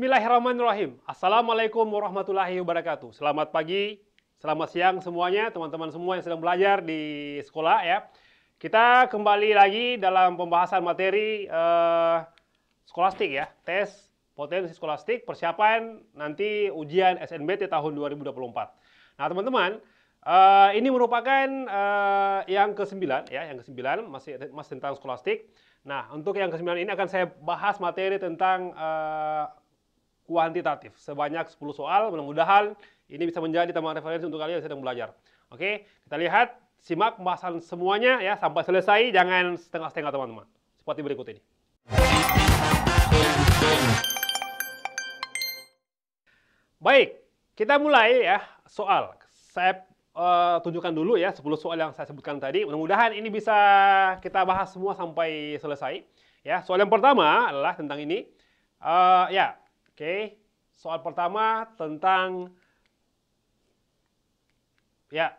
Bismillahirrahmanirrahim. Assalamualaikum warahmatullahi wabarakatuh. Selamat pagi, selamat siang semuanya, teman-teman semua yang sedang belajar di sekolah ya. Kita kembali lagi dalam pembahasan materi uh, skolastik ya, tes potensi skolastik persiapan nanti ujian SNBT tahun 2024. Nah teman-teman, uh, ini merupakan uh, yang ke-9 ya, yang ke-9 masih, masih tentang skolastik. Nah, untuk yang ke-9 ini akan saya bahas materi tentang uh, kuantitatif sebanyak 10 soal. Mudah-mudahan ini bisa menjadi teman referensi untuk kalian yang sedang belajar. Oke, kita lihat, simak pembahasan semuanya ya sampai selesai, jangan setengah-setengah teman-teman. Seperti berikut ini. Baik, kita mulai ya soal. Saya uh, tunjukkan dulu ya 10 soal yang saya sebutkan tadi. Mudah-mudahan ini bisa kita bahas semua sampai selesai. Ya, soal yang pertama adalah tentang ini. Uh, ya, Oke, soal pertama tentang ya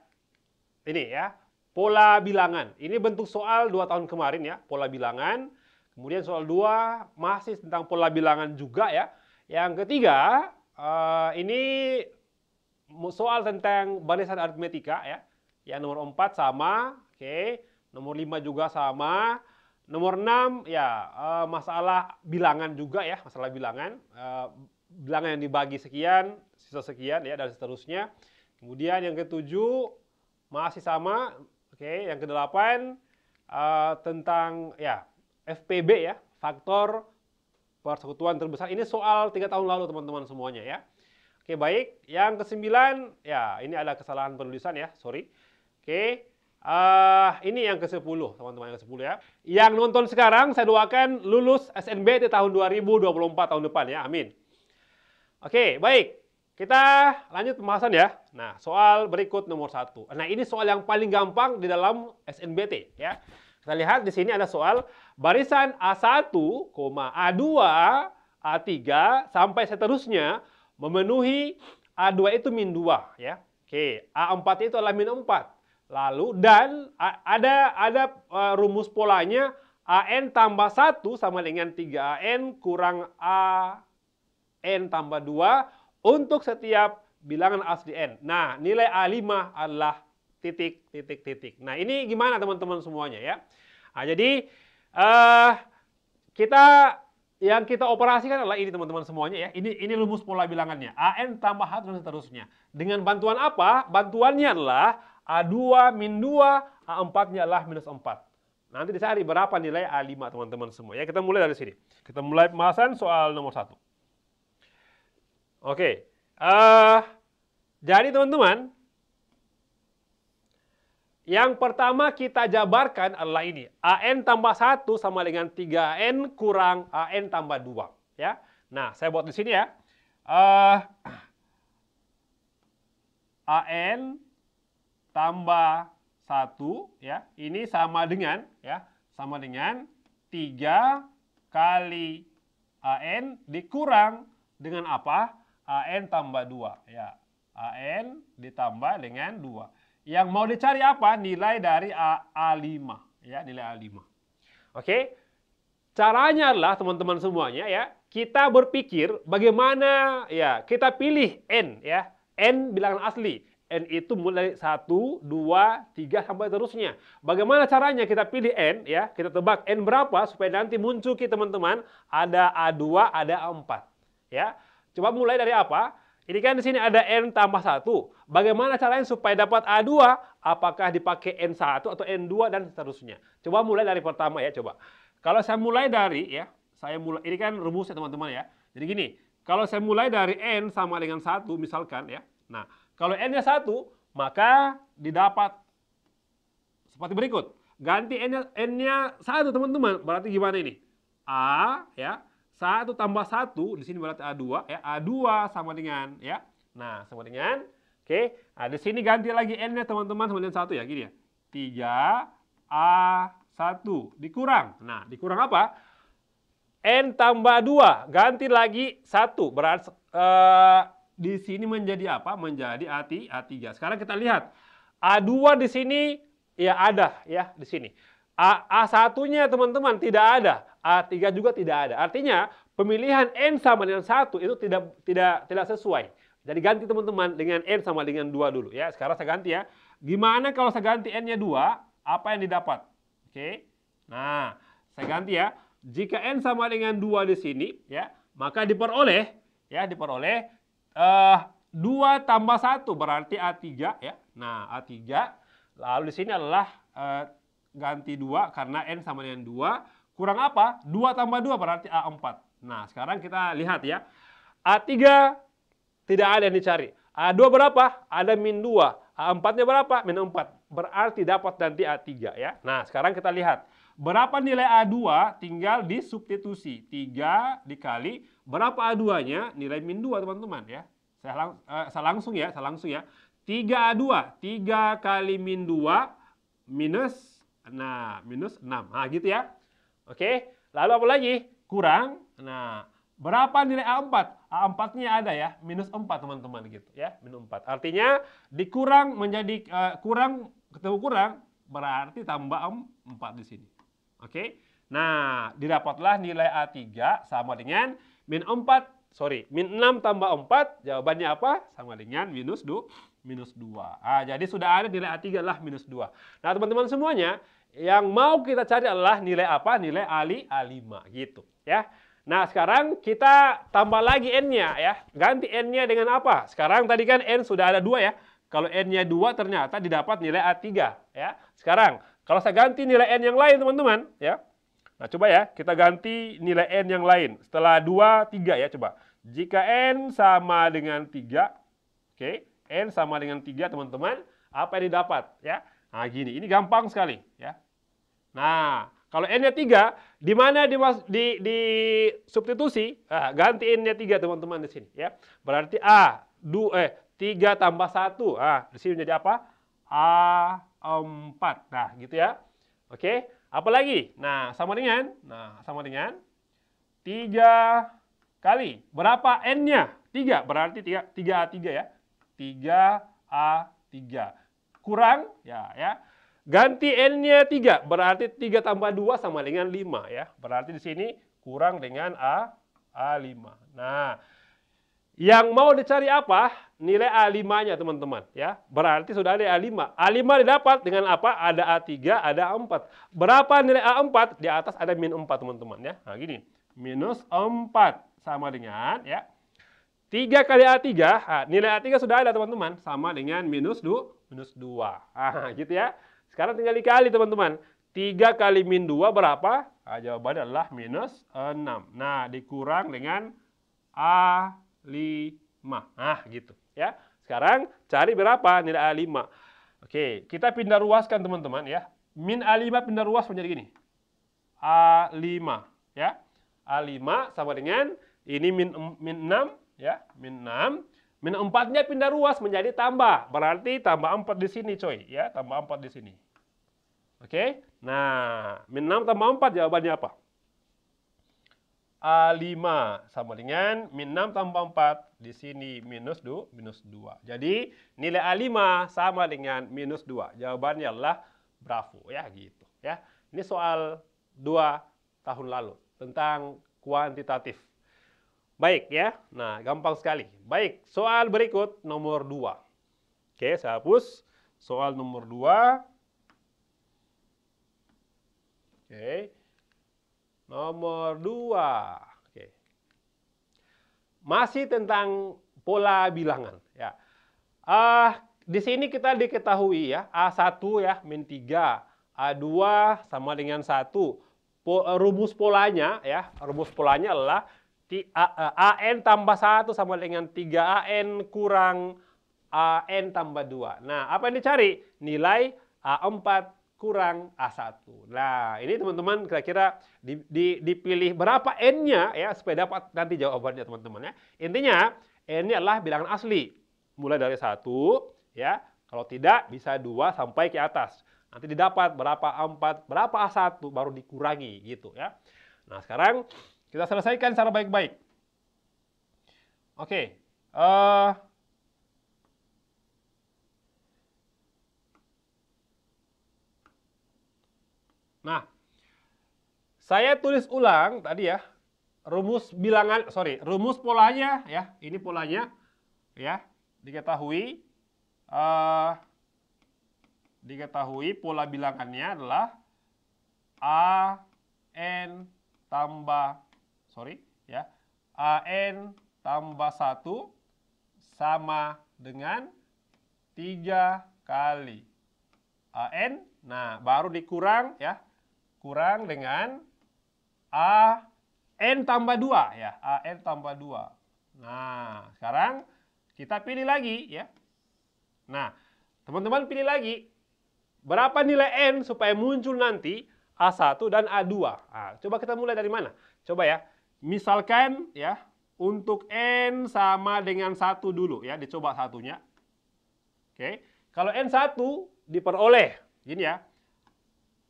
ini ya, pola bilangan. Ini bentuk soal dua tahun kemarin ya, pola bilangan. Kemudian soal dua masih tentang pola bilangan juga ya. Yang ketiga, eh, ini soal tentang barisan aritmetika ya. Yang nomor empat sama, oke. Nomor lima juga sama. Nomor enam ya uh, masalah bilangan juga ya, masalah bilangan. Uh, bilangan yang dibagi sekian, sisa sekian ya dan seterusnya. Kemudian yang ketujuh masih sama. Oke, okay. yang kedelapan uh, tentang ya FPB ya, faktor persekutuan terbesar. Ini soal tiga tahun lalu teman-teman semuanya ya. Oke, okay, baik. Yang kesembilan ya ini ada kesalahan penulisan ya, sorry. Oke. Okay. Uh, ini yang ke-10, teman-teman yang ke-10 ya. Yang nonton sekarang, saya doakan lulus SNB di tahun 2024 tahun depan ya, amin. Oke, baik. Kita lanjut pembahasan ya. Nah, soal berikut nomor satu. Nah, ini soal yang paling gampang di dalam SNBT ya. Kita lihat di sini ada soal barisan A1, A2, A3 sampai seterusnya memenuhi A2 itu min 2 ya. Oke, A4 itu adalah min 4. Lalu dan ada ada e, rumus polanya AN tambah satu sama dengan 3AN kurang AN tambah dua untuk setiap bilangan asli N. Nah, nilai A5 adalah titik, titik, titik. Nah, ini gimana teman-teman semuanya ya? Nah, jadi uh, kita yang kita operasikan adalah ini teman-teman semuanya ya. Ini ini rumus pola bilangannya. AN tambah satu dan seterusnya. Dengan bantuan apa? Bantuannya adalah A2 min 2, A4-nya adalah minus 4. Nanti dicari berapa nilai A5 teman-teman semua. Ya, kita mulai dari sini. Kita mulai pembahasan soal nomor 1. Oke. Uh, jadi teman-teman, yang pertama kita jabarkan adalah ini. AN tambah 1 sama dengan 3AN kurang AN tambah 2. Ya. Nah, saya buat di sini ya. Uh, eh, AN tambah 1 ya. Ini sama dengan ya, sama dengan 3 kali AN dikurang dengan apa? AN tambah 2 ya. AN ditambah dengan 2. Yang mau dicari apa? Nilai dari A, A5 ya, nilai A5. Oke. Caranya adalah teman-teman semuanya ya, kita berpikir bagaimana ya, kita pilih N ya. N bilangan asli N itu mulai 1, 2, 3 sampai terusnya. Bagaimana caranya kita pilih N ya? Kita tebak N berapa supaya nanti muncul ke teman-teman ada A2, ada A4 ya. Coba mulai dari apa? Ini kan di sini ada N tambah 1. Bagaimana caranya supaya dapat A2? Apakah dipakai N1 atau N2 dan seterusnya? Coba mulai dari pertama ya, coba. Kalau saya mulai dari ya, saya mulai ini kan rumusnya teman-teman ya. Jadi gini, kalau saya mulai dari N sama dengan 1 misalkan ya. Nah, kalau n-nya 1, maka didapat seperti berikut. Ganti n-nya 1, teman-teman. Berarti gimana ini? A, ya. 1 tambah 1, di sini berarti A2, ya. A2 sama dengan, ya. Nah, sama dengan, oke. Okay. Nah, di sini ganti lagi n-nya, teman-teman, sama dengan 1, ya. Gini ya. 3 A1 dikurang. Nah, dikurang apa? N tambah 2. Ganti lagi 1. Berarti... Uh, di sini menjadi apa? Menjadi A3, A3. Sekarang kita lihat. A2 di sini ya ada ya di sini. A, 1 nya teman-teman tidak ada. A3 juga tidak ada. Artinya pemilihan N sama dengan 1 itu tidak tidak tidak sesuai. Jadi ganti teman-teman dengan N sama dengan 2 dulu ya. Sekarang saya ganti ya. Gimana kalau saya ganti N-nya 2, apa yang didapat? Oke. Nah, saya ganti ya. Jika N sama dengan 2 di sini ya, maka diperoleh ya diperoleh uh, eh, 2 tambah 1 berarti A3 ya. Nah, A3. Lalu di sini adalah uh, ganti 2 karena N sama dengan 2. Kurang apa? 2 tambah 2 berarti A4. Nah, sekarang kita lihat ya. A3 tidak ada yang dicari. A2 berapa? Ada min 2. A4-nya berapa? Min 4. Berarti dapat ganti A3 ya. Nah, sekarang kita lihat. Berapa nilai A2 tinggal disubstitusi. 3 dikali berapa A2-nya? Nilai min 2, teman-teman ya. Saya, lang uh, saya langsung ya, saya langsung ya. 3A2, 3 kali min 2 minus nah minus 6. Nah, gitu ya. Oke. Lalu apa lagi? Kurang. Nah, berapa nilai A4? A4-nya ada ya, minus 4 teman-teman gitu ya, minus 4. Artinya dikurang menjadi uh, kurang ketemu kurang berarti tambah 4 di sini. Oke. Okay? Nah, didapatlah nilai A3 sama dengan min 4, sorry, min 6 tambah 4, jawabannya apa? Sama dengan minus 2, minus 2. Ah, jadi sudah ada nilai A3 lah minus 2. Nah, teman-teman semuanya, yang mau kita cari adalah nilai apa? Nilai Ali A5 gitu ya. Nah, sekarang kita tambah lagi N-nya ya. Ganti N-nya dengan apa? Sekarang tadi kan N sudah ada dua ya. Kalau N-nya dua ternyata didapat nilai A3 ya. Sekarang kalau saya ganti nilai n yang lain, teman-teman, ya. Nah, coba ya, kita ganti nilai n yang lain. Setelah 2, 3 ya, coba. Jika n sama dengan 3, oke, okay, n sama dengan 3, teman-teman, apa yang didapat? Ya, nah gini, ini gampang sekali, ya. Nah, kalau n-nya 3, di mana di, di, di substitusi, nah, ganti n-nya 3, teman-teman, di sini, ya. Berarti A, du, eh, 3 tambah 1, ah, di sini menjadi apa? A 4. Nah, gitu ya. Oke, apa lagi? Nah, sama dengan, nah, sama dengan 3 kali. Berapa N-nya? 3, berarti 3, 3A3 ya. 3A3. Kurang, ya, ya. Ganti N-nya 3, berarti 3 tambah 2 sama dengan 5 ya. Berarti di sini kurang dengan A, A5. Nah, yang mau dicari apa? nilai A5-nya teman-teman ya. Berarti sudah ada A5. A5 didapat dengan apa? Ada A3, ada A4. Berapa nilai A4? Di atas ada min 4 teman-teman ya. Nah gini, minus 4 sama dengan ya. 3 kali A3, nah, nilai A3 sudah ada teman-teman. Sama dengan minus 2, minus 2. Nah gitu ya. Sekarang tinggal dikali teman-teman. 3 kali min 2 berapa? Nah, jawabannya adalah minus 6. Nah dikurang dengan A5. Nah gitu ya. Sekarang cari berapa nilai A5. Oke, kita pindah ruaskan teman-teman ya. Min A5 pindah ruas menjadi gini. A5 ya. A5 sama dengan ini min, min 6 ya, min 6. Min 4-nya pindah ruas menjadi tambah. Berarti tambah 4 di sini coy ya, tambah 4 di sini. Oke. Nah, min 6 tambah 4 jawabannya apa? A5 sama dengan min 6 tambah 4 di sini minus 2 minus 2. Jadi nilai A5 sama dengan minus 2. Jawabannya adalah bravo ya gitu ya. Ini soal 2 tahun lalu tentang kuantitatif. Baik ya. Nah, gampang sekali. Baik, soal berikut nomor 2. Oke, saya hapus soal nomor 2. Oke. Okay. Nomor dua. Oke. Masih tentang pola bilangan. Ya. Uh, di sini kita diketahui ya, A1 ya, min 3. A2 sama dengan 1. Po, rumus polanya ya, rumus polanya adalah T, AN tambah 1 sama dengan 3AN kurang AN tambah 2. Nah, apa yang dicari? Nilai A4 kurang A1. Nah, ini teman-teman kira-kira dipilih berapa N-nya ya, supaya dapat nanti jawabannya teman-teman ya. Intinya, N-nya adalah bilangan asli. Mulai dari satu ya. Kalau tidak, bisa dua sampai ke atas. Nanti didapat berapa A4, berapa A1, baru dikurangi gitu ya. Nah, sekarang kita selesaikan secara baik-baik. Oke, Okay. Uh, eh, Nah, saya tulis ulang tadi ya. Rumus bilangan, sorry, rumus polanya ya. Ini polanya ya. Diketahui, uh, diketahui pola bilangannya adalah A, N tambah, sorry ya. A, N tambah satu sama dengan tiga kali. A, N, nah baru dikurang ya kurang dengan A N tambah dua ya. A N tambah dua Nah, sekarang kita pilih lagi ya. Nah, teman-teman pilih lagi. Berapa nilai N supaya muncul nanti A1 dan A2. Nah, coba kita mulai dari mana? Coba ya. Misalkan ya, untuk N sama dengan satu dulu ya. Dicoba satunya. Oke. Kalau N1 diperoleh. Gini ya.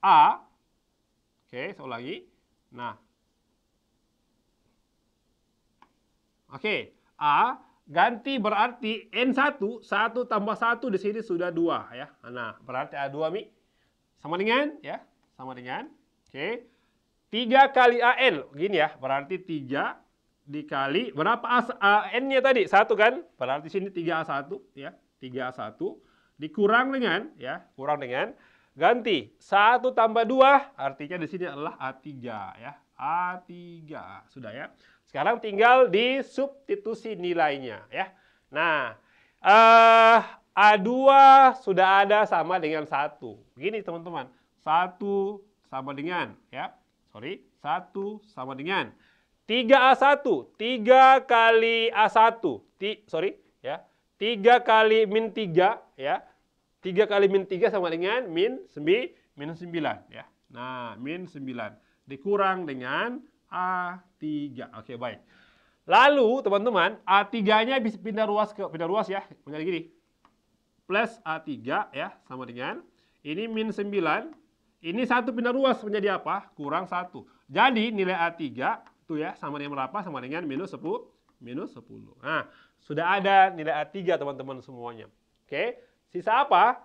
A Oke, okay, satu lagi. Nah. Oke, okay. A ganti berarti N1, 1 tambah 1 di sini sudah 2 ya. Nah, berarti A2 Mi sama dengan ya, sama dengan oke. Okay. 3 kali AN, gini ya, berarti 3 dikali berapa an nya tadi? 1 kan? Berarti sini 3A1 ya. 3A1 dikurang dengan ya, kurang dengan Ganti. satu tambah dua artinya di sini adalah A3 ya. A3. Sudah ya. Sekarang tinggal disubstitusi nilainya ya. Nah, eh A2 sudah ada sama dengan satu Begini teman-teman. 1 sama dengan ya. Sorry, satu sama dengan tiga a 1 tiga kali A1. T, sorry ya. tiga kali min tiga ya 3 kali min 3 sama dengan min 9, minus 9 ya. Nah, min 9 dikurang dengan A3. Oke, baik. Lalu, teman-teman, A3-nya bisa pindah ruas ke pindah ruas ya. Menjadi gini. Plus A3 ya sama dengan ini min 9, ini satu pindah ruas menjadi apa? Kurang satu. Jadi nilai A3 itu ya sama dengan berapa? Sama dengan minus 10. Minus 10. Nah, sudah ada nilai A3 teman-teman semuanya. Oke. Okay. Sisa apa?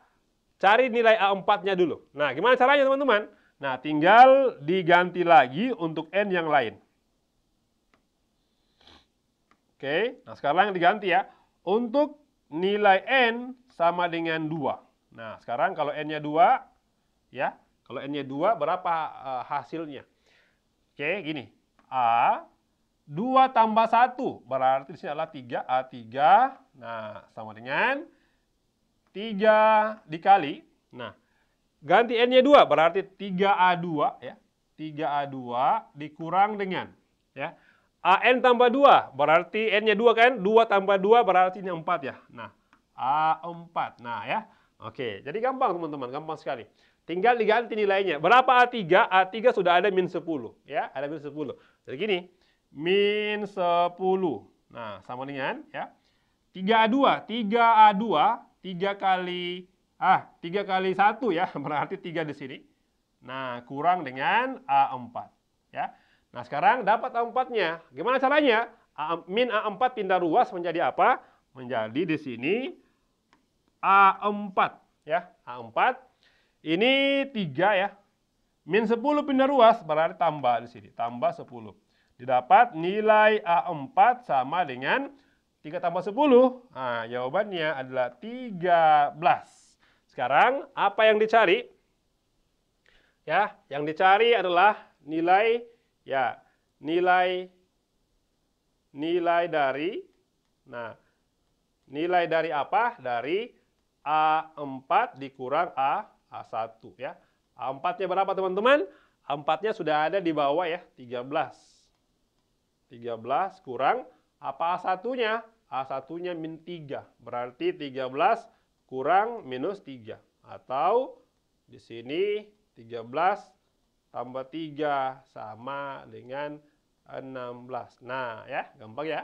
Cari nilai A4-nya dulu. Nah, gimana caranya teman-teman? Nah, tinggal diganti lagi untuk N yang lain. Oke, nah sekarang diganti ya. Untuk nilai N sama dengan 2. Nah, sekarang kalau N-nya 2, ya, kalau N-nya 2, berapa uh, hasilnya? Oke, gini. A 2 tambah 1, berarti di sini adalah 3, A3, nah sama dengan 3 dikali. Nah, ganti N-nya 2 berarti 3A2 ya. 3A2 dikurang dengan ya. AN tambah 2 berarti N-nya 2 kan? 2 tambah 2 berarti ini 4 ya. Nah, A4. Nah ya. Oke, jadi gampang teman-teman, gampang sekali. Tinggal diganti nilainya. Berapa A3? A3 sudah ada min 10 ya, ada min 10. Jadi gini, min 10. Nah, sama dengan ya. 3A2, 3A2 3 kali ah 3 kali 1 ya berarti 3 di sini. Nah, kurang dengan A4 ya. Nah, sekarang dapat A4-nya. Gimana caranya? A, min A4 pindah ruas menjadi apa? Menjadi di sini A4 ya, A4. Ini 3 ya. Min 10 pindah ruas berarti tambah di sini, tambah 10. Didapat nilai A4 sama dengan 3 tambah 10? Nah, jawabannya adalah 13. Sekarang, apa yang dicari? Ya, yang dicari adalah nilai, ya, nilai, nilai dari, nah, nilai dari apa? Dari A4 dikurang A, A1, ya. A4-nya berapa, teman-teman? A4-nya sudah ada di bawah, ya, 13. 13 kurang apa A1-nya? A1-nya min 3. Berarti 13 kurang minus 3. Atau di sini 13 tambah 3 sama dengan 16. Nah ya, gampang ya.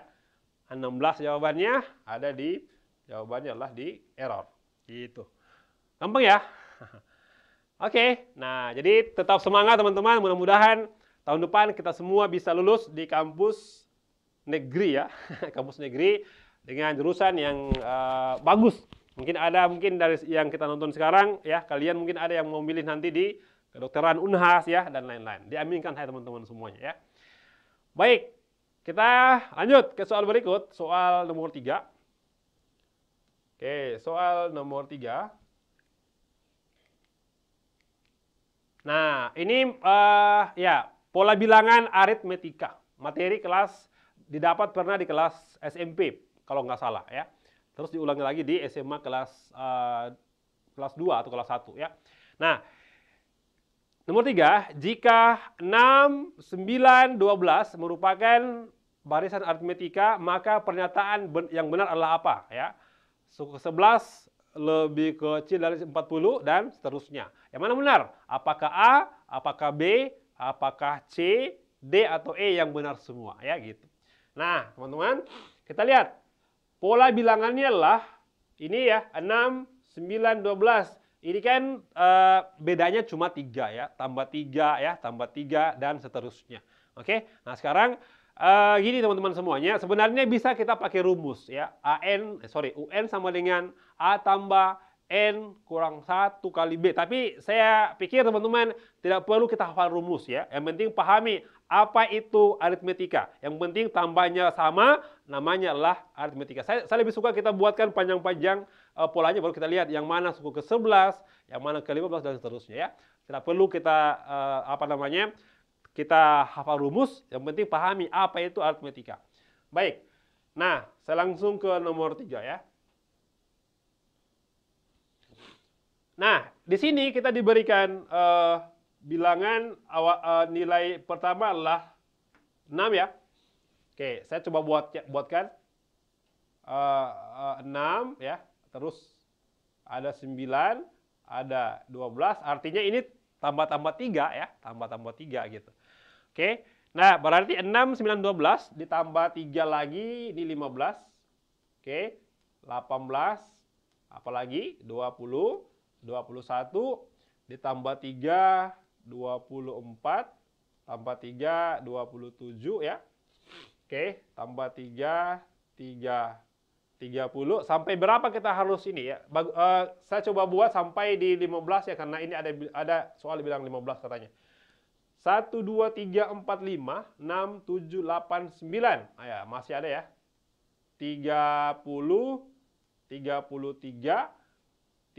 16 jawabannya ada di, jawabannya lah di error. Gitu. Gampang ya? Oke, okay. nah jadi tetap semangat teman-teman. Mudah-mudahan tahun depan kita semua bisa lulus di kampus negeri ya, kampus negeri dengan jurusan yang uh, bagus. Mungkin ada mungkin dari yang kita nonton sekarang ya, kalian mungkin ada yang mau milih nanti di kedokteran Unhas ya dan lain-lain. Diaminkan saya teman-teman semuanya ya. Baik, kita lanjut ke soal berikut, soal nomor 3. Oke, soal nomor 3. Nah, ini uh, ya pola bilangan aritmetika, materi kelas didapat pernah di kelas SMP kalau nggak salah ya. Terus diulangi lagi di SMA kelas uh, kelas 2 atau kelas 1 ya. Nah, nomor 3, jika 6, 9, 12 merupakan barisan aritmetika, maka pernyataan yang benar adalah apa ya? suku 11 lebih kecil dari 40 dan seterusnya. Yang mana benar? Apakah A, apakah B, apakah C, D atau E yang benar semua ya gitu. Nah, teman-teman, kita lihat. Pola bilangannya adalah ini ya, 6, 9, 12. Ini kan e, bedanya cuma 3 ya, tambah 3 ya, tambah 3 dan seterusnya. Oke. Nah, sekarang e, gini teman-teman semuanya, sebenarnya bisa kita pakai rumus ya. AN eh, sorry, UN sama dengan A tambah N kurang satu kali B. Tapi saya pikir teman-teman tidak perlu kita hafal rumus ya. Yang penting pahami apa itu aritmetika? Yang penting tambahnya sama, namanya adalah aritmetika. Saya, saya lebih suka kita buatkan panjang-panjang uh, polanya, baru kita lihat yang mana suku ke-11, yang mana ke-15, dan seterusnya ya. Tidak perlu kita, uh, apa namanya, kita hafal rumus, yang penting pahami apa itu aritmetika. Baik, nah saya langsung ke nomor 3 ya. Nah, di sini kita diberikan uh, bilangan awal, uh, eh, nilai pertama adalah 6 ya. Oke, saya coba buat buatkan uh, uh, 6 ya. Terus ada 9, ada 12. Artinya ini tambah-tambah 3 ya, tambah-tambah 3 gitu. Oke. Nah, berarti 6 9 12 ditambah 3 lagi ini 15. Oke. 18 apalagi 20 21 ditambah 3 24 tambah 3 27 ya. Oke, tambah 3 3 30 sampai berapa kita harus ini ya? Bagu uh, eh, saya coba buat sampai di 15 ya karena ini ada ada soal bilang 15 katanya. 1 2 3 4 5 6 7 8 9. Ah ya, masih ada ya. 30 33 36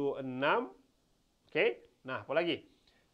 Oke. okay. Nah, apa lagi?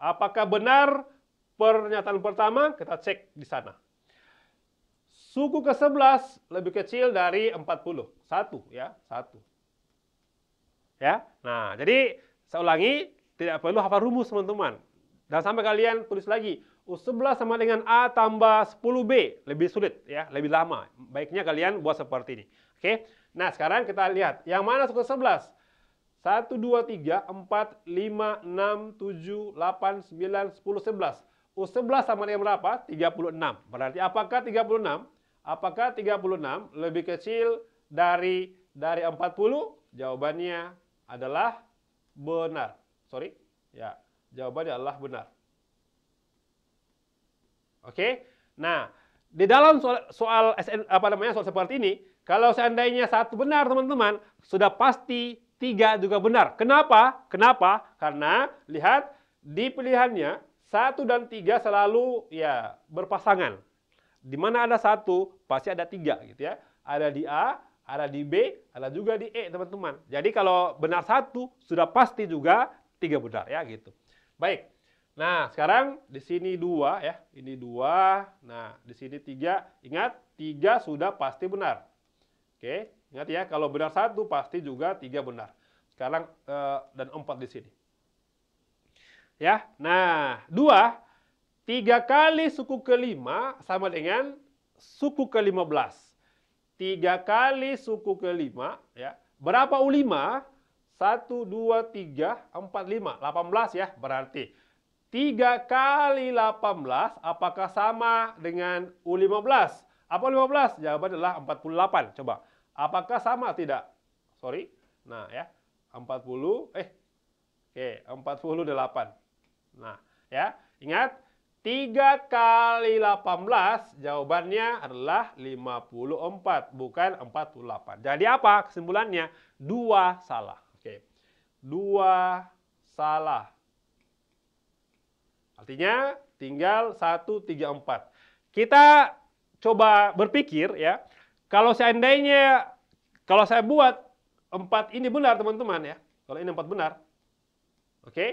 Apakah benar pernyataan pertama? Kita cek di sana. Suku ke-11 lebih kecil dari 40. Satu ya, satu. Ya, nah jadi saya ulangi, tidak perlu hafal rumus teman-teman. Dan sampai kalian tulis lagi, U11 sama dengan A tambah 10B. Lebih sulit ya, lebih lama. Baiknya kalian buat seperti ini. Oke, nah sekarang kita lihat. Yang mana suku ke-11? 1, 2, 3, 4, 5, 6, 7, 8, 9, 10, 11. U 11 sama dengan berapa? 36. Berarti apakah 36? Apakah 36 lebih kecil dari dari 40? Jawabannya adalah benar. Sorry. Ya, jawabannya adalah benar. Oke. Okay? Nah, di dalam soal, soal SN, apa namanya soal seperti ini, kalau seandainya satu benar teman-teman, sudah pasti tiga juga benar. Kenapa? Kenapa? Karena lihat di pilihannya satu dan tiga selalu ya berpasangan. Di mana ada satu pasti ada tiga gitu ya. Ada di A, ada di B, ada juga di E teman-teman. Jadi kalau benar satu sudah pasti juga tiga benar ya gitu. Baik. Nah, sekarang di sini dua ya, ini dua. Nah, di sini tiga. Ingat, tiga sudah pasti benar. Oke, Ingat ya, kalau benar satu pasti juga tiga benar. Sekarang e, dan empat di sini. Ya, nah dua tiga kali suku kelima sama dengan suku ke lima belas. Tiga kali suku kelima ya. Berapa u lima? Satu dua tiga empat lima delapan belas ya berarti. tiga kali delapan belas apakah sama dengan u lima belas? Apa lima belas? Jawabannya adalah empat puluh delapan. Coba. Apakah sama tidak? Sorry. Nah, ya. 40 eh Oke, okay, 48. Nah, ya. Ingat, 3 kali 18 jawabannya adalah 54, bukan 48. Jadi apa kesimpulannya? 2 salah. Oke. Okay. 2 salah. Artinya tinggal 1 3 4. Kita coba berpikir ya, kalau seandainya kalau saya buat empat ini benar teman-teman ya. Kalau ini empat benar. Oke. Okay?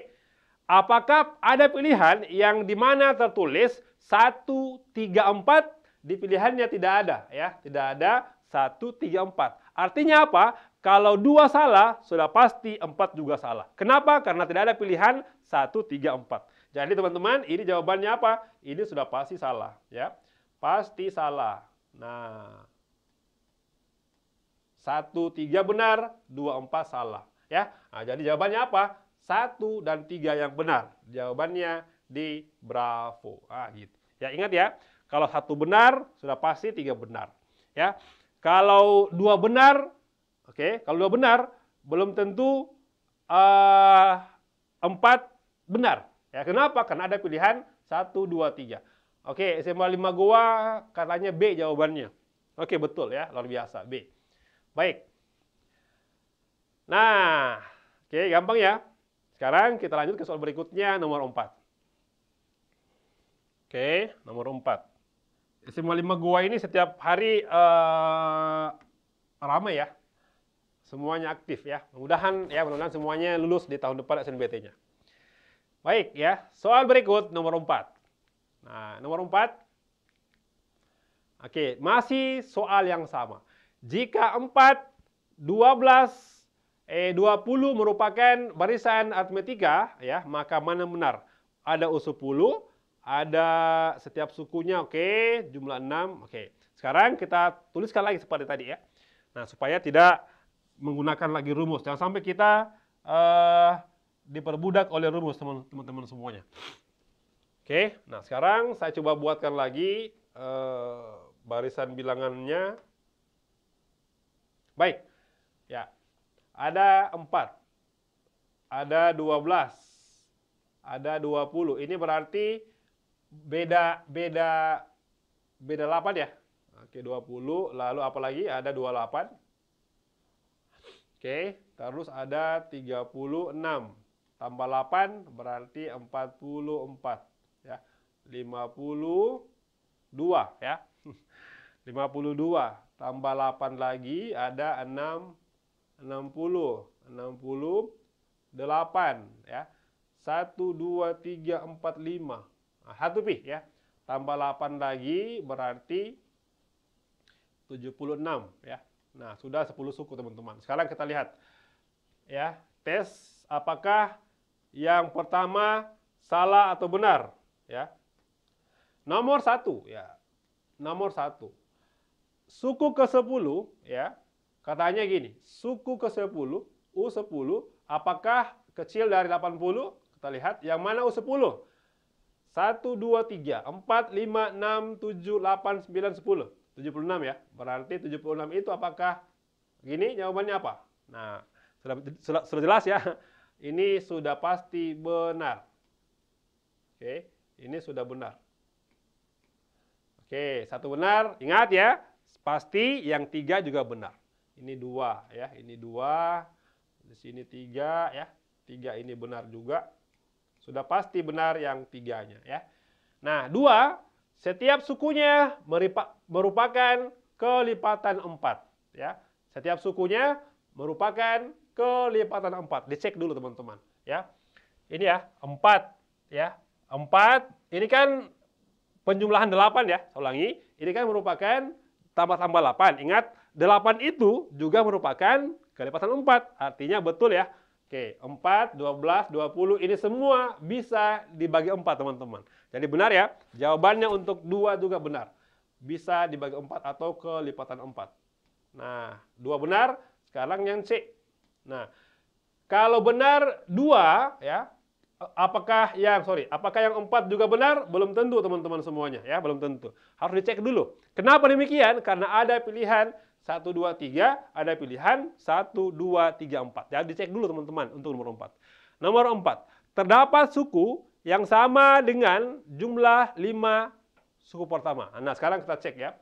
Apakah ada pilihan yang di mana tertulis satu tiga empat di pilihannya tidak ada ya, tidak ada satu tiga empat. Artinya apa? Kalau dua salah, sudah pasti empat juga salah. Kenapa? Karena tidak ada pilihan satu tiga empat. Jadi teman-teman, ini jawabannya apa? Ini sudah pasti salah ya. Pasti salah. Nah, satu, tiga benar, dua, empat salah. Ya, nah, jadi jawabannya apa? Satu dan tiga yang benar. Jawabannya di Bravo. Ah, gitu. Ya, ingat ya. Kalau satu benar, sudah pasti tiga benar. Ya, kalau dua benar, oke. Okay, kalau dua benar, belum tentu uh, empat benar. Ya, kenapa? Karena ada pilihan satu, dua, tiga. Oke, SMA 5 Goa katanya B jawabannya. Oke, betul ya, luar biasa B. Baik. Nah, oke okay, gampang ya. Sekarang kita lanjut ke soal berikutnya nomor 4. Oke, okay, nomor 4. Semua lima gua ini setiap hari uh, eh, ramai ya. Semuanya aktif ya. Mudah-mudahan ya, mudah-mudahan semuanya lulus di tahun depan SNBT-nya. Baik ya, soal berikut nomor 4. Nah, nomor 4 Oke, okay, masih soal yang sama. Jika 4, 12, eh, 20 merupakan barisan aritmetika ya, maka mana benar? Ada usul 10, ada setiap sukunya, oke, okay. jumlah 6, oke. Okay. Sekarang kita tuliskan lagi seperti tadi ya. Nah, supaya tidak menggunakan lagi rumus. Jangan sampai kita uh, diperbudak oleh rumus teman-teman semuanya. Oke, okay. nah sekarang saya coba buatkan lagi uh, barisan bilangannya. Baik, ya ada empat, ada dua belas, ada dua puluh. Ini berarti beda beda beda delapan ya. Oke, dua puluh. Lalu apalagi ada dua delapan. Oke, terus ada tiga puluh enam. Tambah delapan berarti empat puluh empat. Ya, lima puluh dua ya. 52. tambah 8 lagi ada 6 60 68 ya 1 2 3 4 5 nah, 1 pi ya tambah 8 lagi berarti 76 ya Nah sudah 10 suku teman-teman sekarang kita lihat ya tes apakah yang pertama salah atau benar ya nomor satu ya nomor satu suku ke-10 ya, katanya gini, suku ke-10, U10, apakah kecil dari 80? Kita lihat yang mana U10? 1 2 3 4 5 6 7 8 9 10. 76 ya. Berarti 76 itu apakah gini jawabannya apa? Nah, sudah, sudah, sudah jelas ya. Ini sudah pasti benar. Oke, ini sudah benar. Oke, satu benar. Ingat ya, Pasti yang tiga juga benar. Ini dua ya, ini dua, di sini tiga ya, tiga ini benar juga. Sudah pasti benar yang tiganya ya. Nah dua, setiap sukunya merupakan kelipatan empat ya. Setiap sukunya merupakan kelipatan empat. Dicek dulu teman-teman ya. Ini ya empat ya empat. Ini kan penjumlahan delapan ya. ulangi, ini kan merupakan tambah tambah 8. Ingat, 8 itu juga merupakan kelipatan 4. Artinya betul ya. Oke, 4, 12, 20 ini semua bisa dibagi 4 teman-teman. Jadi benar ya, jawabannya untuk 2 juga benar. Bisa dibagi 4 atau kelipatan 4. Nah, 2 benar, sekarang yang C. Nah, kalau benar 2 ya, apakah yang sorry, apakah yang empat juga benar? Belum tentu teman-teman semuanya ya, belum tentu. Harus dicek dulu. Kenapa demikian? Karena ada pilihan satu dua tiga ada pilihan satu dua tiga empat Ya, dicek dulu teman-teman untuk nomor empat Nomor empat terdapat suku yang sama dengan jumlah lima suku pertama. Nah, sekarang kita cek ya.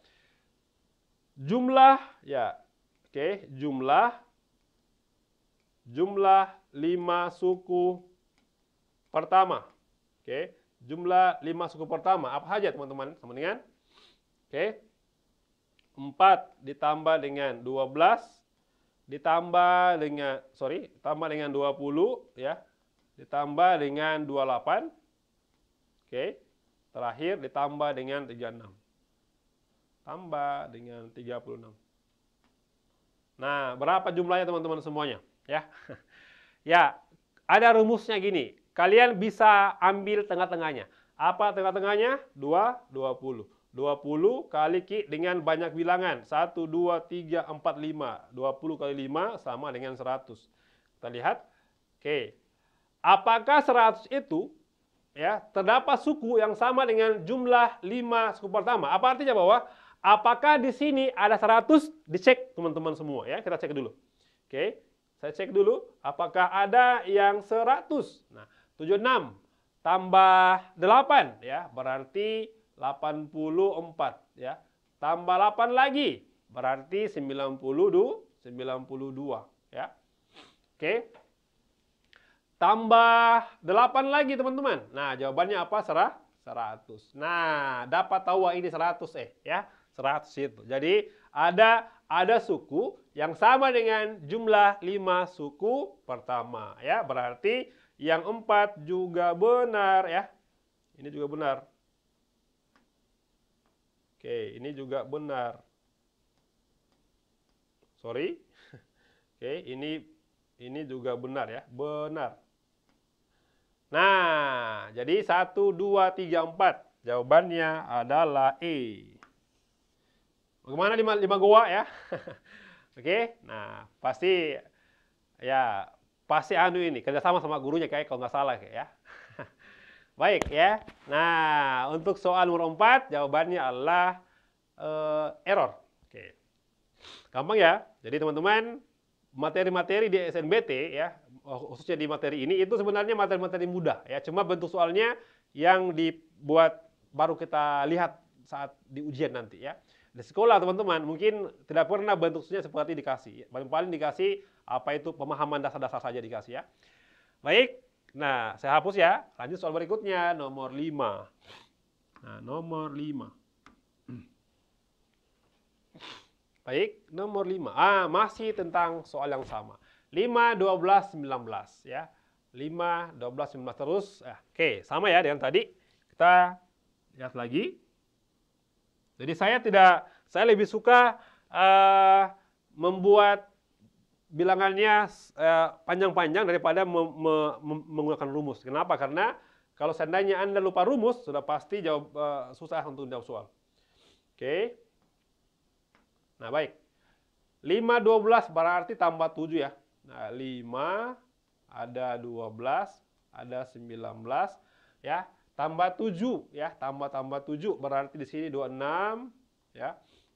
Jumlah, ya, oke, okay, jumlah, jumlah lima suku pertama. Oke, okay. jumlah lima suku pertama apa saja teman-teman? Sama dengan oke. Okay. 4 ditambah dengan 12 ditambah dengan sorry, tambah dengan 20 ya. Ditambah dengan 28. Oke. Okay. Terakhir ditambah dengan 36. Tambah dengan 36. Nah, berapa jumlahnya teman-teman semuanya? Ya. ya, ada rumusnya gini. Kalian bisa ambil tengah-tengahnya. Apa tengah-tengahnya? 2, 20. 20 kali Ki dengan banyak bilangan. 1, 2, 3, 4, 5. 20 kali 5 sama dengan 100. Kita lihat. Oke. Apakah 100 itu ya terdapat suku yang sama dengan jumlah 5 suku pertama? Apa artinya bahwa apakah di sini ada 100? Dicek teman-teman semua ya. Kita cek dulu. Oke. Saya cek dulu apakah ada yang 100. Nah, 76 tambah 8 ya berarti 84 ya. Tambah 8 lagi berarti 92 92 ya. Oke. Tambah 8 lagi teman-teman. Nah, jawabannya apa? Serah 100. Nah, dapat tahu ini 100 eh ya. 100 itu. Jadi ada ada suku yang sama dengan jumlah 5 suku pertama ya. Berarti yang empat juga benar ya. Ini juga benar. Oke, ini juga benar. Sorry. Oke, ini ini juga benar ya. Benar. Nah, jadi 1, 2, 3, 4. Jawabannya adalah E. Bagaimana lima, lima goa ya? Oke, nah pasti ya pasti anu ini kerjasama sama gurunya kayak kalau nggak salah kayak ya. Baik ya. Nah untuk soal nomor 4 jawabannya adalah uh, error. Oke. Gampang ya. Jadi teman-teman materi-materi di SNBT ya khususnya di materi ini itu sebenarnya materi-materi mudah ya. Cuma bentuk soalnya yang dibuat baru kita lihat saat di ujian nanti ya. Di sekolah teman-teman mungkin tidak pernah bentuknya seperti dikasih. Paling-paling dikasih apa itu pemahaman dasar-dasar saja dikasih ya. Baik, nah saya hapus ya. Lanjut soal berikutnya, nomor 5. Nah, nomor 5. Baik, nomor 5. Ah, masih tentang soal yang sama. 5, 12, 19 ya. 5, 12, 19 terus. Eh, oke, okay. sama ya dengan tadi. Kita lihat lagi. Jadi saya tidak, saya lebih suka uh, membuat bilangannya eh, panjang-panjang daripada me me menggunakan rumus. Kenapa? Karena kalau seandainya Anda lupa rumus, sudah pasti jawab uh, susah untuk jawab soal. Oke. Okay. Nah, baik. 5 12 berarti tambah 7 ya. Nah, 5 ada 12, ada 19 ya. Tambah 7 ya, tambah tambah 7 berarti di sini 26 ya.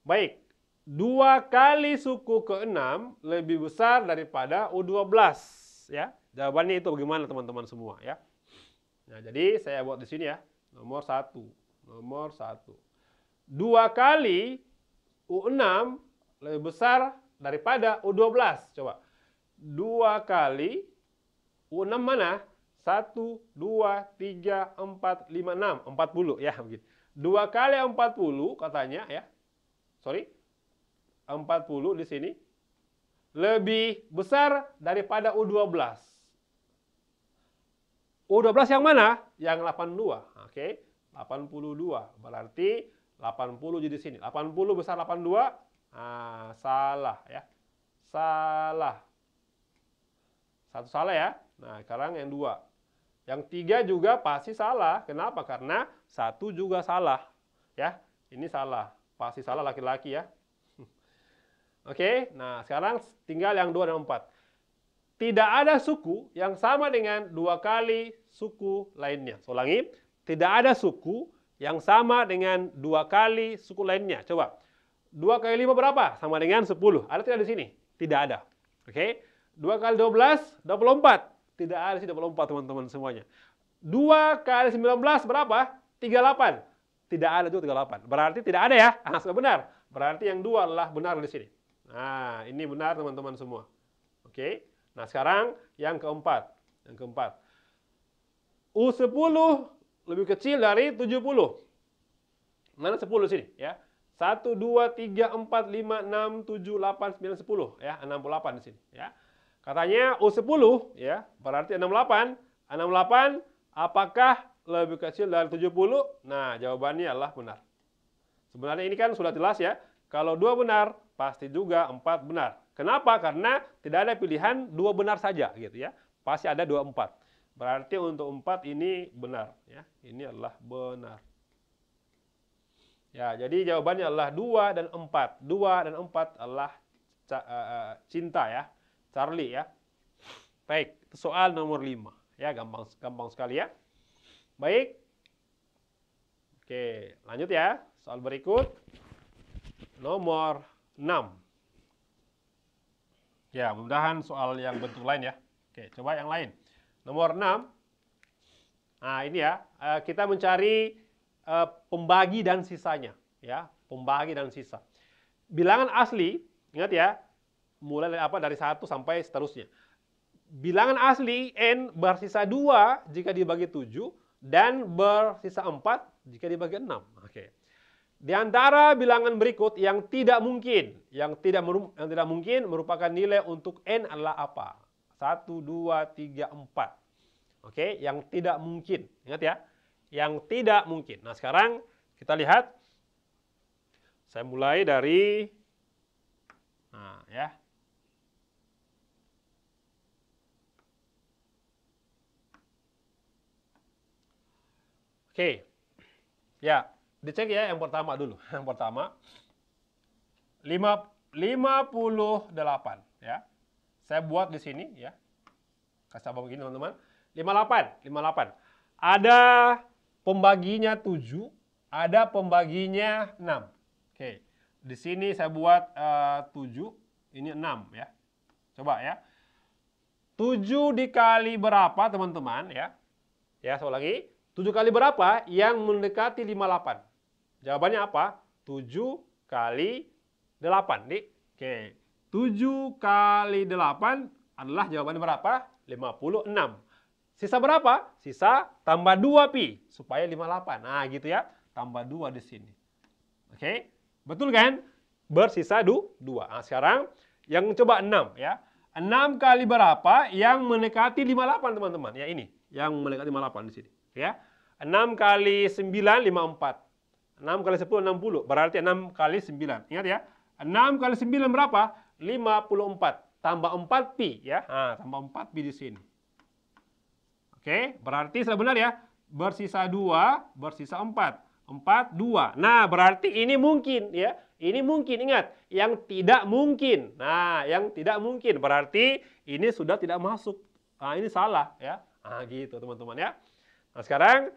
Baik, dua kali suku ke-6 lebih besar daripada U12. ya. Jawabannya itu bagaimana teman-teman semua ya. Nah, jadi saya buat di sini ya. Nomor satu Nomor satu dua kali U6 lebih besar daripada U12. Coba. dua kali U6 mana? satu dua tiga empat lima enam empat puluh ya. Begitu. dua kali empat puluh katanya ya sorry, 40 di sini lebih besar daripada U12. U12 yang mana? Yang 82. Oke, okay. 82. Berarti 80 jadi sini. 80 besar 82? Nah, salah ya. Salah. Satu salah ya. Nah, sekarang yang dua. Yang tiga juga pasti salah. Kenapa? Karena satu juga salah. Ya, ini salah. Pasti salah laki-laki ya. Oke, okay? nah sekarang tinggal yang 2 dan 4. Tidak ada suku yang sama dengan dua kali suku lainnya. Saya ulangi, tidak ada suku yang sama dengan dua kali suku lainnya. Coba, 2 kali 5 berapa? Sama dengan 10. Ada tidak di sini? Tidak ada. Oke, okay? 2 kali 12, 24. Tidak ada sih 24 teman-teman semuanya. 2 kali 19 berapa? 38 tidak ada juga 38. Berarti tidak ada ya. Nah, sudah benar. Berarti yang dua adalah benar di sini. Nah, ini benar teman-teman semua. Oke. Okay? Nah, sekarang yang keempat. Yang keempat. U10 lebih kecil dari 70. Mana 10 di sini ya. 1 2 3 4 5 6 7 8 9 10 ya, 68 di sini ya. Katanya U10 ya, berarti 68. 68 apakah lebih kecil dari 70? Nah, jawabannya adalah benar. Sebenarnya ini kan sudah jelas ya. Kalau dua benar, pasti juga empat benar. Kenapa? Karena tidak ada pilihan dua benar saja gitu ya. Pasti ada dua empat. Berarti untuk empat ini benar ya. Ini adalah benar. Ya, jadi jawabannya adalah dua dan empat. Dua dan empat adalah eh, eh, cinta ya. Charlie ya. Baik, soal nomor lima ya gampang gampang sekali ya. Baik. Oke, lanjut ya. Soal berikut. Nomor 6. Ya, mudah-mudahan soal yang bentuk lain ya. Oke, coba yang lain. Nomor 6. Nah, ini ya. Eh, kita mencari eh, pembagi dan sisanya. ya Pembagi dan sisa. Bilangan asli, ingat ya, mulai dari apa dari 1 sampai seterusnya. Bilangan asli n bersisa 2 jika dibagi 7 dan bersisa 4 jika dibagi 6. Oke. Di antara bilangan berikut yang tidak mungkin, yang tidak yang tidak mungkin merupakan nilai untuk n adalah apa? 1 2 3 4. Oke, yang tidak mungkin. Ingat ya, yang tidak mungkin. Nah, sekarang kita lihat saya mulai dari nah ya. Oke. Ya, dicek ya yang pertama dulu. Yang pertama 5 58 ya. Saya buat di sini ya. Kasih apa begini teman-teman. 58, 58. Ada pembaginya 7, ada pembaginya 6. Oke. Di sini saya buat eh, uh, 7, ini 6 ya. Coba ya. 7 dikali berapa teman-teman ya? Ya, sekali lagi. 7 kali berapa yang mendekati 58? Jawabannya apa? 7 kali 8, Nih. Oke. 7 kali 8 adalah jawabannya berapa? 56. Sisa berapa? Sisa tambah 2 pi supaya 58. Nah, gitu ya. Tambah 2 di sini. Oke. Betul kan? Bersisa 2. Nah, sekarang yang coba 6 ya. 6 kali berapa yang mendekati 58, teman-teman? Ya ini, yang mendekati 58 di sini, ya. 6 kali 9, 54. 6 kali 10, 60. Berarti 6 kali 9. Ingat ya. 6 kali 9 berapa? 54. Tambah 4 pi ya. Nah, tambah 4 pi di sini. Oke, berarti sudah benar ya. Bersisa 2, bersisa 4. 4, 2. Nah, berarti ini mungkin ya. Ini mungkin, ingat. Yang tidak mungkin. Nah, yang tidak mungkin. Berarti ini sudah tidak masuk. Nah, ini salah ya. Nah, gitu teman-teman ya. Nah, sekarang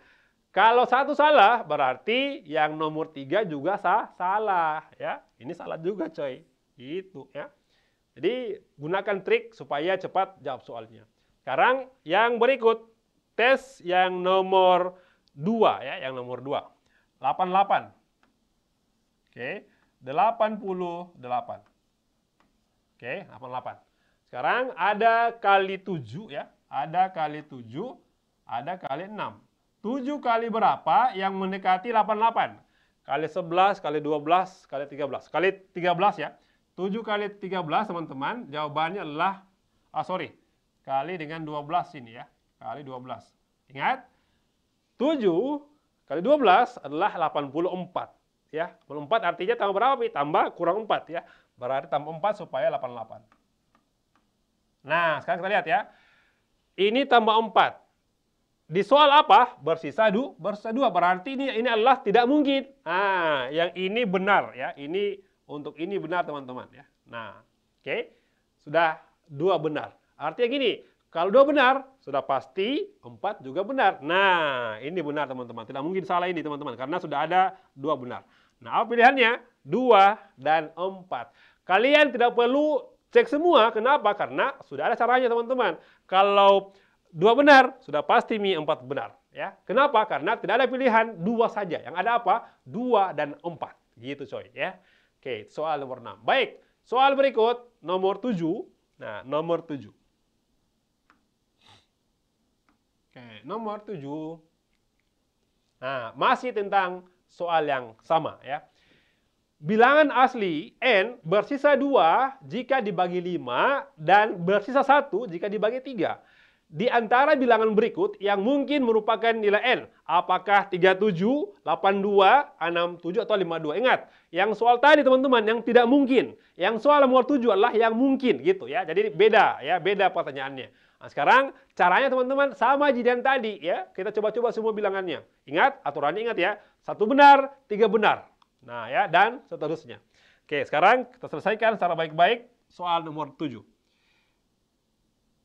kalau satu salah, berarti yang nomor tiga juga sah, salah. ya. Ini salah juga coy. Gitu ya. Jadi gunakan trik supaya cepat jawab soalnya. Sekarang yang berikut, tes yang nomor dua ya, yang nomor dua delapan delapan Oke, delapan Oke, delapan delapan. Sekarang ada kali tujuh ya, ada kali tujuh ada kali enam 7 kali berapa yang mendekati 88? Kali 11, kali 12, kali 13. Kali 13 ya. 7 kali 13 teman-teman, jawabannya adalah, ah sorry, kali dengan 12 ini ya. Kali 12. Ingat, 7 kali 12 adalah 84 ya. 84 artinya tambah berapa, Tambah kurang 4 ya. Berarti tambah 4 supaya 88. Nah, sekarang kita lihat ya. Ini tambah 4. Di soal apa? Bersisa dua, bersisa dua. Berarti ini ini adalah tidak mungkin. Ah, yang ini benar ya. Ini untuk ini benar teman-teman ya. Nah, oke. Okay. Sudah dua benar. Artinya gini, kalau dua benar, sudah pasti empat juga benar. Nah, ini benar teman-teman. Tidak mungkin salah ini teman-teman, karena sudah ada dua benar. Nah, apa pilihannya? Dua dan empat. Kalian tidak perlu cek semua, kenapa? Karena sudah ada caranya teman-teman. Kalau dua benar, sudah pasti Mi empat benar. Ya, kenapa? Karena tidak ada pilihan dua saja. Yang ada apa? Dua dan empat. Gitu coy ya. Oke, soal nomor enam Baik, soal berikut nomor tujuh Nah, nomor tujuh Oke, nomor tujuh Nah, masih tentang soal yang sama ya. Bilangan asli n bersisa dua jika dibagi lima dan bersisa satu jika dibagi tiga di antara bilangan berikut yang mungkin merupakan nilai N. Apakah 37, 82, 67, atau 52? Ingat, yang soal tadi teman-teman, yang tidak mungkin. Yang soal nomor 7 adalah yang mungkin gitu ya. Jadi beda ya, beda pertanyaannya. Nah sekarang caranya teman-teman sama jidan tadi ya. Kita coba-coba semua bilangannya. Ingat, aturannya ingat ya. Satu benar, tiga benar. Nah ya, dan seterusnya. Oke, sekarang kita selesaikan secara baik-baik soal nomor 7.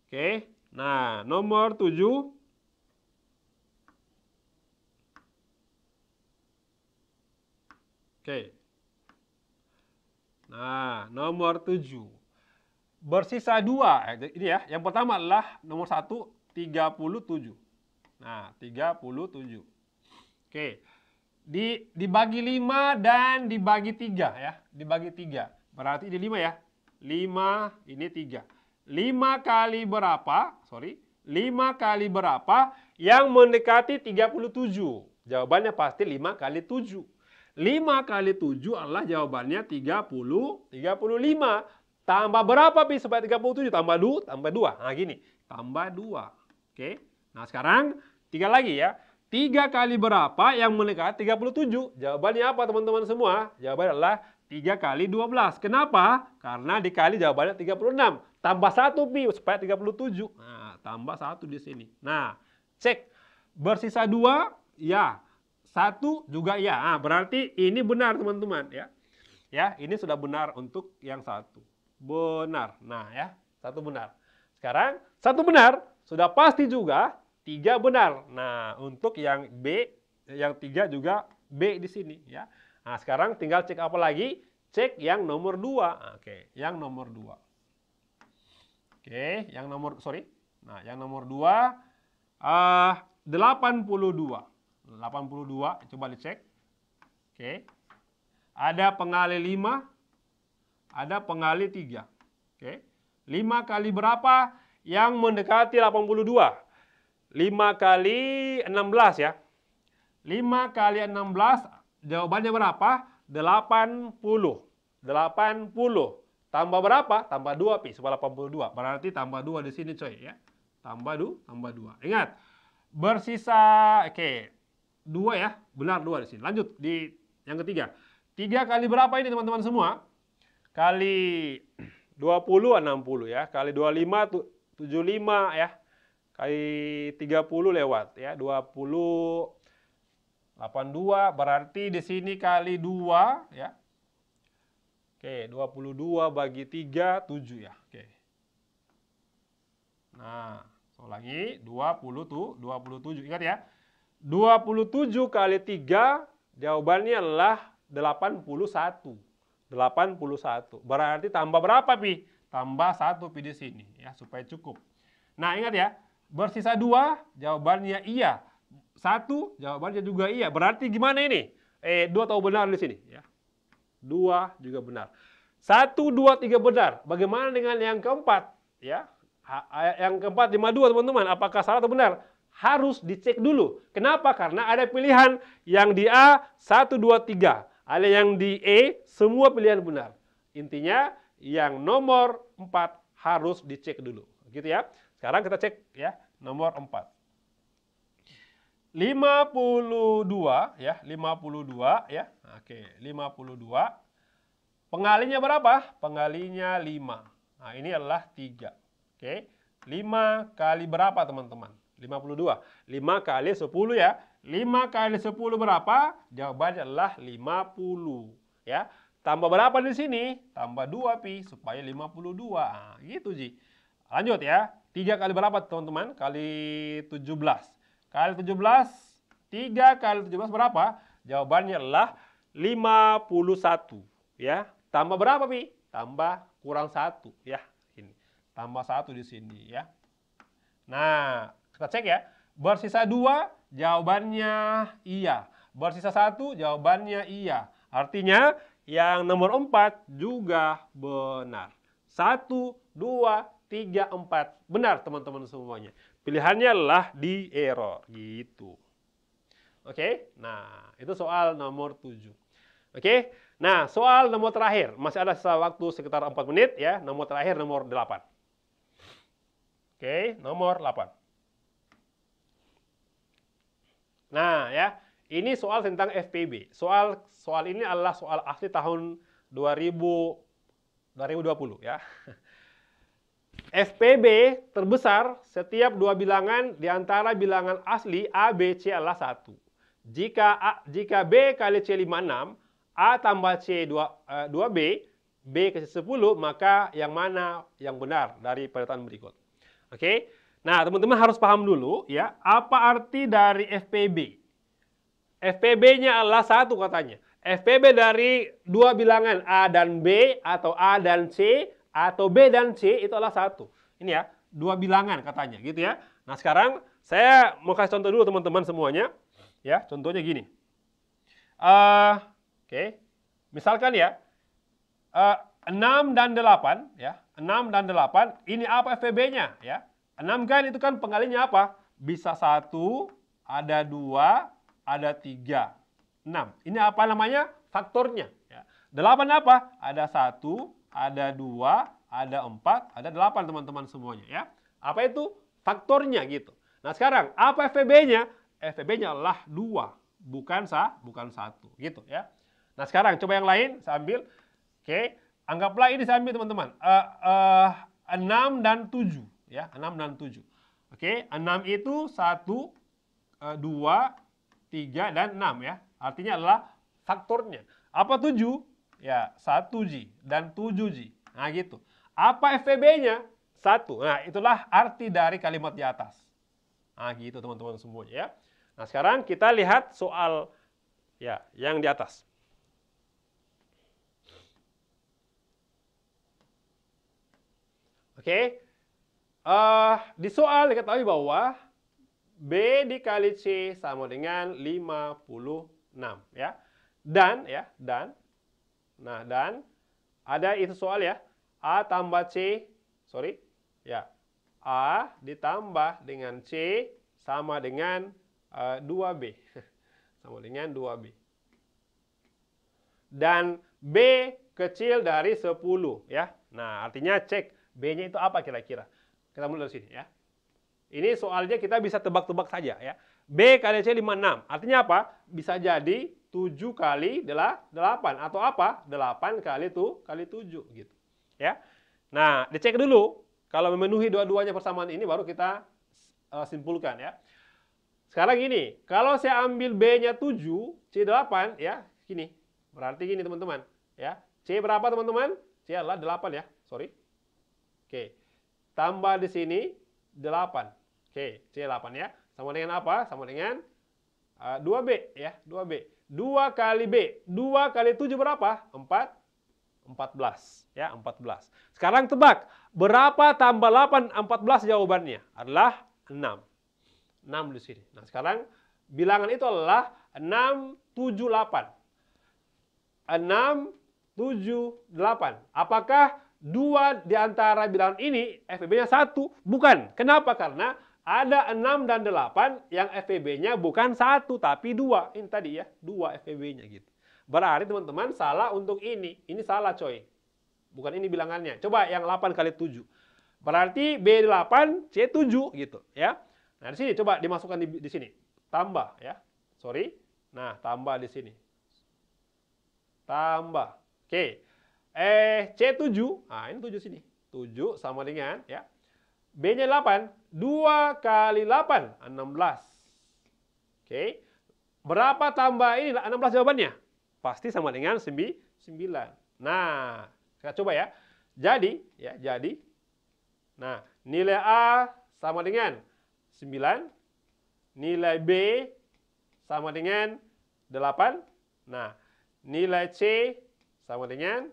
Oke. Nah, nomor 7 Oke. Nah, nomor 7. Bersisa 2. Eh, ini ya, yang pertama adalah nomor 1, 37. Nah, 37. Oke. Di, dibagi 5 dan dibagi 3 ya. Dibagi 3. Berarti ini 5 ya. 5, ini 3. 5 kali berapa? Sorry, 5 kali berapa yang mendekati 37? Jawabannya pasti 5 kali 7. 5 kali 7 adalah jawabannya 30, 35. Tambah berapa bisa supaya 37? Tambah 2, tambah 2. Nah gini, tambah 2. Oke, nah sekarang 3 lagi ya. 3 kali berapa yang mendekati 37? Jawabannya apa teman-teman semua? Jawabannya adalah 3 kali 12. Kenapa? Karena dikali jawabannya 36. Tambah satu pi supaya 37. Nah, tambah satu di sini. Nah, cek bersisa dua, ya. Satu juga ya. Nah, berarti ini benar teman-teman ya. Ya, ini sudah benar untuk yang satu. Benar. Nah, ya. Satu benar. Sekarang satu benar sudah pasti juga tiga benar. Nah, untuk yang B yang tiga juga B di sini ya. Nah, sekarang tinggal cek apa lagi? Cek yang nomor dua Oke, yang nomor dua Oke, okay, yang nomor sorry. Nah, yang nomor 2 uh, 82. 82 coba dicek. Oke. Okay. Ada pengali 5, ada pengali 3. Oke. Okay. 5 kali berapa yang mendekati 82? 5 kali 16 ya. 5 kali 16 jawabannya berapa? 80. 80. Tambah berapa? Tambah 2 pi, 182. Berarti tambah 2 di sini coy ya. Tambah 2, tambah 2. Ingat, bersisa oke, okay, 2 ya. Benar 2 di sini. Lanjut di yang ketiga. 3 kali berapa ini teman-teman semua? Kali 20 60 ya. Kali 25 75 ya. Kali 30 lewat ya. 20 82 berarti di sini kali 2 ya. Oke, 22 bagi 3, 7 ya. Oke. Nah, so lagi 20 tuh 27. Ingat ya. 27 kali 3 jawabannya adalah 81. 81. Berarti tambah berapa, Pi? Tambah 1 Pi di sini ya, supaya cukup. Nah, ingat ya. Bersisa 2, jawabannya iya. 1, jawabannya juga iya. Berarti gimana ini? Eh, 2 tahu benar di sini ya dua juga benar. Satu, dua, tiga benar. Bagaimana dengan yang keempat? Ya, yang keempat, lima, dua teman-teman. Apakah salah atau benar? Harus dicek dulu. Kenapa? Karena ada pilihan yang di A, satu, dua, tiga. Ada yang di E, semua pilihan benar. Intinya, yang nomor empat harus dicek dulu. Gitu ya. Sekarang kita cek ya, nomor empat. 52 ya, 52 ya. Oke, 52. Pengalinya berapa? Pengalinya 5. Nah, ini adalah 3. Oke. 5 kali berapa, teman-teman? 52. 5 kali 10 ya. 5 kali 10 berapa? Jawabannya adalah 50 ya. Tambah berapa di sini? Tambah 2 pi supaya 52. Nah, gitu, Ji. Lanjut ya. 3 kali berapa, teman-teman? Kali 17. Kali 17, 3 kali 17 berapa? Jawabannya adalah 51. Ya, tambah berapa, Pi? Tambah kurang 1. Ya, ini. Tambah 1 di sini, ya. Nah, kita cek ya. Bersisa 2, jawabannya iya. Bersisa 1, jawabannya iya. Artinya, yang nomor 4 juga benar. 1, 2, 3, 4. Benar teman-teman semuanya. Pilihannya lah di error gitu. Oke, okay? nah itu soal nomor 7. Oke, okay? nah soal nomor terakhir masih ada sisa waktu sekitar 4 menit ya. Nomor terakhir nomor 8. Oke, okay? nomor 8. Nah ya, ini soal tentang FPB. Soal soal ini adalah soal asli tahun 2000 2020 ya. FPB terbesar setiap dua bilangan di antara bilangan asli A, B, C adalah satu. Jika A, jika B kali C 56, A tambah C 2, 2B, eh, B ke 10, maka yang mana yang benar dari pernyataan berikut. Oke, okay? nah teman-teman harus paham dulu ya, apa arti dari FPB? FPB-nya adalah satu katanya. FPB dari dua bilangan A dan B atau A dan C atau B dan C itu adalah satu. Ini ya, dua bilangan katanya gitu ya. Nah sekarang saya mau kasih contoh dulu teman-teman semuanya. Ya, contohnya gini. Uh, Oke, okay. misalkan ya, uh, eh, 6 dan 8 ya, 6 dan 8, ini apa fvb nya ya? 6 kan itu kan pengalinya apa? Bisa satu, ada dua, ada tiga, 6. Ini apa namanya? Faktornya. Ya. 8 apa? Ada satu, ada 2, ada 4, ada 8 teman-teman semuanya ya. Apa itu? Faktornya gitu. Nah sekarang, apa fvb nya fvb nya lah 2, bukan sa, bukan 1 gitu ya. Nah sekarang coba yang lain, saya ambil. Oke, anggaplah ini saya ambil teman-teman. Uh, uh, 6 dan 7 ya, 6 dan 7. Oke, 6 itu 1, 2, 3, dan 6 ya. Artinya adalah faktornya. Apa 7? Ya, 1G dan 7G. Nah, gitu. Apa FVB-nya? Satu. Nah, itulah arti dari kalimat di atas. Nah, gitu teman-teman semuanya ya. Nah, sekarang kita lihat soal ya yang di atas. Oke. Okay. Uh, eh, di soal diketahui bahwa B dikali C sama dengan 56 ya. Dan ya, dan Nah, dan ada itu soal ya. A tambah C, sorry, ya. A ditambah dengan C sama dengan uh, eh, 2B. sama dengan 2B. Dan B kecil dari 10 ya. Nah, artinya cek B-nya itu apa kira-kira. Kita mulai dari sini ya. Ini soalnya kita bisa tebak-tebak saja ya. B kali C 56. Artinya apa? Bisa jadi 7 kali 8 atau apa? 8 kali tuh kali 7 gitu. Ya. Nah, dicek dulu kalau memenuhi dua-duanya persamaan ini baru kita uh, simpulkan ya. Sekarang gini, kalau saya ambil B-nya 7, C8 ya, gini. Berarti gini teman-teman, ya. C berapa teman-teman? C adalah 8 ya. Sorry. Oke. Tambah di sini 8. Oke, C8 ya. Sama dengan apa? Sama dengan uh, eh, 2B ya, 2B. 2 kali B. 2 kali 7 berapa? 4. 14. Ya, 14. Sekarang tebak, berapa tambah 8? 14 jawabannya adalah 6. 6 di sini. Nah, sekarang bilangan itu adalah 6, 7, 8. 6, 7, 8. Apakah dua di antara bilangan ini FEB-nya 1? Bukan. Kenapa? Karena ada 6 dan 8 yang FPB-nya bukan satu tapi dua. Ini tadi ya, dua FPB-nya gitu. Berarti teman-teman salah untuk ini. Ini salah coy. Bukan ini bilangannya. Coba yang 8 kali 7. Berarti B8, C7 gitu ya. Nah, di sini coba dimasukkan di, di sini. Tambah ya. Sorry. Nah, tambah di sini. Tambah. Oke. Eh, C7. Nah, ini 7 sini. 7 sama dengan ya. B-nya 8, 2 kali 8, 16. Oke. Okay. Berapa tambah ini? 16 jawabannya. Pasti sama dengan 9. Nah, kita coba ya. Jadi, ya, jadi. Nah, nilai A sama dengan 9. Nilai B sama dengan 8. Nah, nilai C sama dengan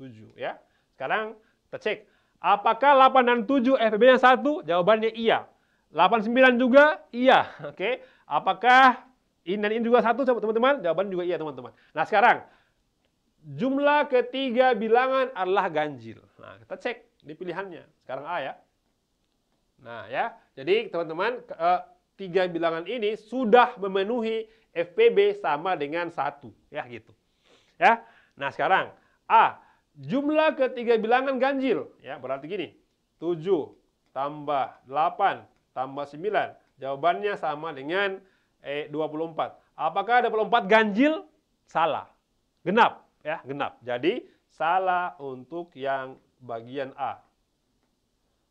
7 ya. Sekarang kita cek Apakah 8 dan 7 FPB-nya eh, satu? Jawabannya iya. 8, 9 juga? Iya. Oke. Okay. Apakah ini dan ini juga 1 teman-teman? Jawaban juga iya teman-teman. Nah sekarang, jumlah ketiga bilangan adalah ganjil. Nah kita cek di pilihannya. Sekarang A ya. Nah ya, jadi teman-teman, eh, tiga bilangan ini sudah memenuhi FPB sama dengan satu ya gitu. Ya. Nah, sekarang A jumlah ketiga bilangan ganjil. Ya, berarti gini, 7 tambah 8 tambah 9. Jawabannya sama dengan eh, 24. Apakah ada 24 ganjil? Salah. Genap, ya, genap. Jadi salah untuk yang bagian A.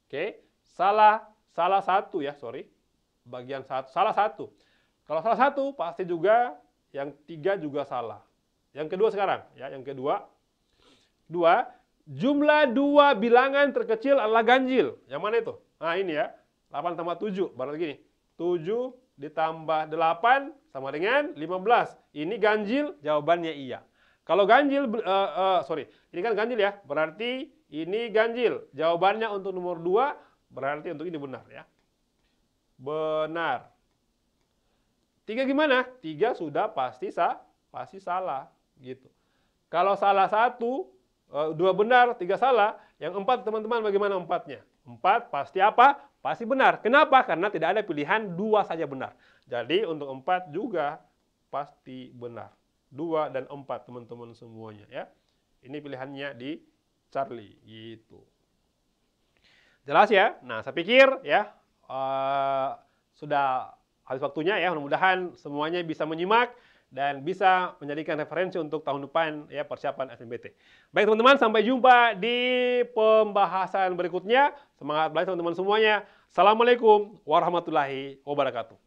Oke, salah salah satu ya, sorry. Bagian satu, salah satu. Kalau salah satu pasti juga yang tiga juga salah. Yang kedua sekarang, ya, yang kedua Dua, jumlah dua bilangan terkecil adalah ganjil. Yang mana itu? Nah ini ya, 8 tambah 7, baru gini. 7 ditambah 8 sama dengan 15. Ini ganjil, jawabannya iya. Kalau ganjil, uh, uh, sorry, ini kan ganjil ya, berarti ini ganjil. Jawabannya untuk nomor 2, berarti untuk ini benar ya. Benar. Tiga gimana? Tiga sudah pasti sa pasti salah gitu. Kalau salah satu Eh, dua benar, tiga salah. Yang empat, teman-teman, bagaimana empatnya? Empat pasti apa? Pasti benar. Kenapa? Karena tidak ada pilihan dua saja benar. Jadi untuk empat juga pasti benar. Dua dan empat, teman-teman semuanya ya. Ini pilihannya di Charlie gitu. Jelas ya? Nah, saya pikir ya uh, sudah habis waktunya ya. Mudah-mudahan semuanya bisa menyimak dan bisa menjadikan referensi untuk tahun depan ya persiapan SNBT. Baik teman-teman, sampai jumpa di pembahasan berikutnya. Semangat belajar teman-teman semuanya. Assalamualaikum warahmatullahi wabarakatuh.